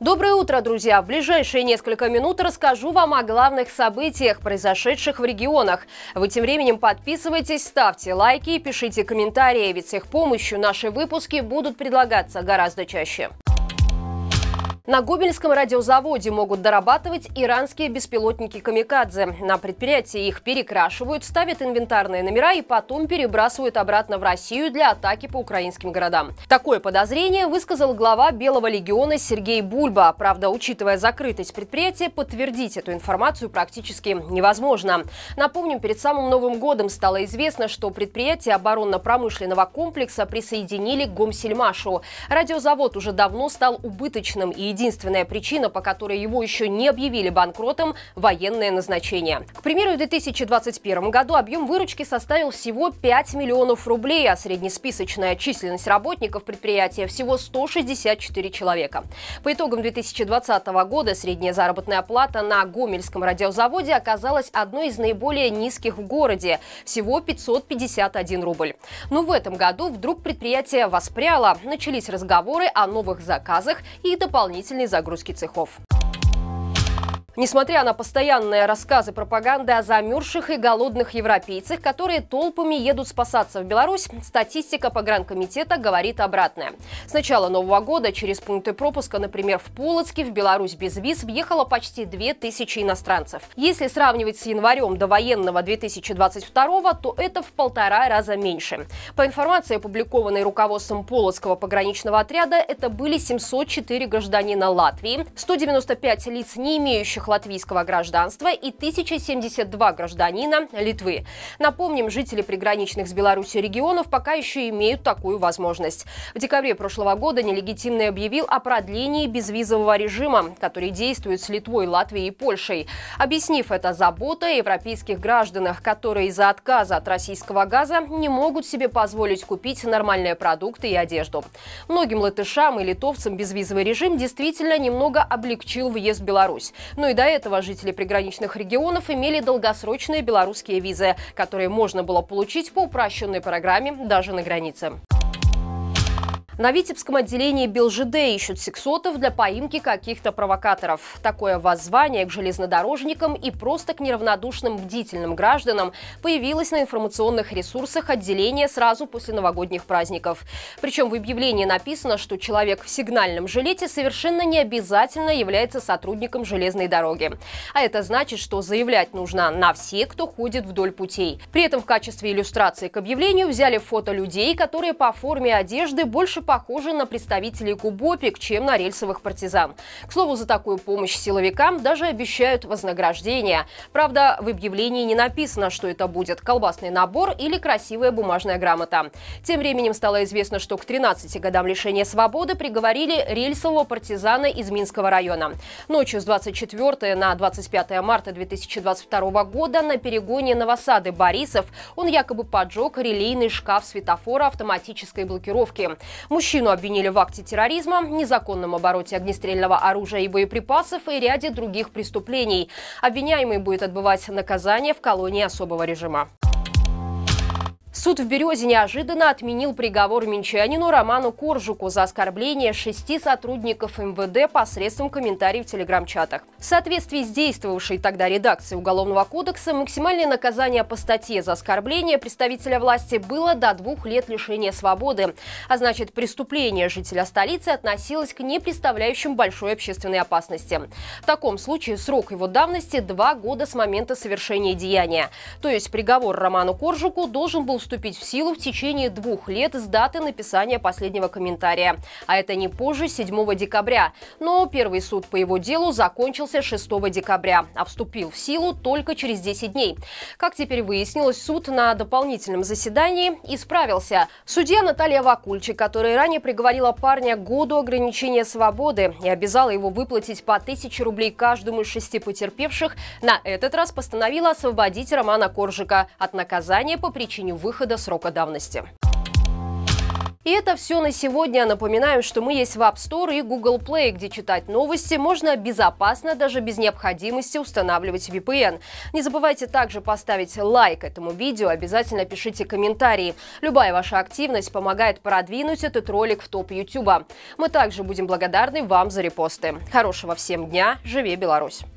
Доброе утро, друзья! В ближайшие несколько минут расскажу вам о главных событиях, произошедших в регионах. Вы тем временем подписывайтесь, ставьте лайки и пишите комментарии, ведь с их помощью наши выпуски будут предлагаться гораздо чаще. На Губельском радиозаводе могут дорабатывать иранские беспилотники «Камикадзе». На предприятии их перекрашивают, ставят инвентарные номера и потом перебрасывают обратно в Россию для атаки по украинским городам. Такое подозрение высказал глава Белого легиона Сергей Бульба. Правда, учитывая закрытость предприятия, подтвердить эту информацию практически невозможно. Напомним, перед самым Новым годом стало известно, что предприятие оборонно-промышленного комплекса присоединили к Гомсельмашу. Радиозавод уже давно стал убыточным и единственная причина, по которой его еще не объявили банкротом – военное назначение. К примеру, в 2021 году объем выручки составил всего 5 миллионов рублей, а среднесписочная численность работников предприятия всего 164 человека. По итогам 2020 года средняя заработная плата на Гомельском радиозаводе оказалась одной из наиболее низких в городе – всего 551 рубль. Но в этом году вдруг предприятие воспряло, начались разговоры о новых заказах и дополнительных дополнительной загрузки цехов. Несмотря на постоянные рассказы пропаганды о замерзших и голодных европейцах, которые толпами едут спасаться в Беларусь, статистика погранкомитета говорит обратное. С начала Нового года через пункты пропуска, например, в Полоцке, в Беларусь без виз въехало почти 2000 иностранцев. Если сравнивать с январем до военного 2022, то это в полтора раза меньше. По информации, опубликованной руководством Полоцкого пограничного отряда, это были 704 гражданина Латвии, 195 лиц, не имеющих латвийского гражданства и 1072 гражданина Литвы. Напомним, жители приграничных с Беларусью регионов пока еще имеют такую возможность. В декабре прошлого года нелегитимный объявил о продлении безвизового режима, который действует с Литвой, Латвией и Польшей, объяснив это заботой о европейских гражданах, которые из-за отказа от российского газа не могут себе позволить купить нормальные продукты и одежду. Многим латышам и литовцам безвизовый режим действительно немного облегчил въезд в Беларусь. Но и до этого жители приграничных регионов имели долгосрочные белорусские визы, которые можно было получить по упрощенной программе даже на границе. На Витебском отделении БелЖД ищут сексотов для поимки каких-то провокаторов. Такое воззвание к железнодорожникам и просто к неравнодушным бдительным гражданам появилось на информационных ресурсах отделения сразу после новогодних праздников. Причем в объявлении написано, что человек в сигнальном жилете совершенно не обязательно является сотрудником железной дороги. А это значит, что заявлять нужно на все, кто ходит вдоль путей. При этом в качестве иллюстрации к объявлению взяли фото людей, которые по форме одежды больше похожи на представителей Кубопик, чем на рельсовых партизан. К слову, за такую помощь силовикам даже обещают вознаграждение. Правда, в объявлении не написано, что это будет колбасный набор или красивая бумажная грамота. Тем временем стало известно, что к 13 годам лишения свободы приговорили рельсового партизана из Минского района. Ночью с 24 на 25 марта 2022 года на перегоне Новосады Борисов он якобы поджег релейный шкаф светофора автоматической блокировки. Мы Мужчину обвинили в акте терроризма, незаконном обороте огнестрельного оружия и боеприпасов и ряде других преступлений. Обвиняемый будет отбывать наказание в колонии особого режима. Суд в Березе неожиданно отменил приговор минчанину Роману Коржуку за оскорбление шести сотрудников МВД посредством комментариев в телеграм-чатах. В соответствии с действовавшей тогда редакцией Уголовного кодекса максимальное наказание по статье за оскорбление представителя власти было до двух лет лишения свободы. А значит, преступление жителя столицы относилось к не представляющим большой общественной опасности. В таком случае срок его давности – два года с момента совершения деяния. То есть приговор Роману Коржуку должен был вступить в силу в течение двух лет с даты написания последнего комментария, а это не позже 7 декабря. Но первый суд по его делу закончился 6 декабря, а вступил в силу только через 10 дней. Как теперь выяснилось, суд на дополнительном заседании исправился. Судья Наталья Вакульчик, которая ранее приговорила парня году ограничения свободы и обязала его выплатить по 1000 рублей каждому из шести потерпевших, на этот раз постановила освободить Романа Коржика от наказания по причине выбора выхода срока давности. И это все на сегодня. Напоминаю, что мы есть в App Store и Google Play, где читать новости можно безопасно, даже без необходимости устанавливать VPN. Не забывайте также поставить лайк этому видео, обязательно пишите комментарии. Любая ваша активность помогает продвинуть этот ролик в топ YouTube. Мы также будем благодарны вам за репосты. Хорошего всем дня, живи Беларусь!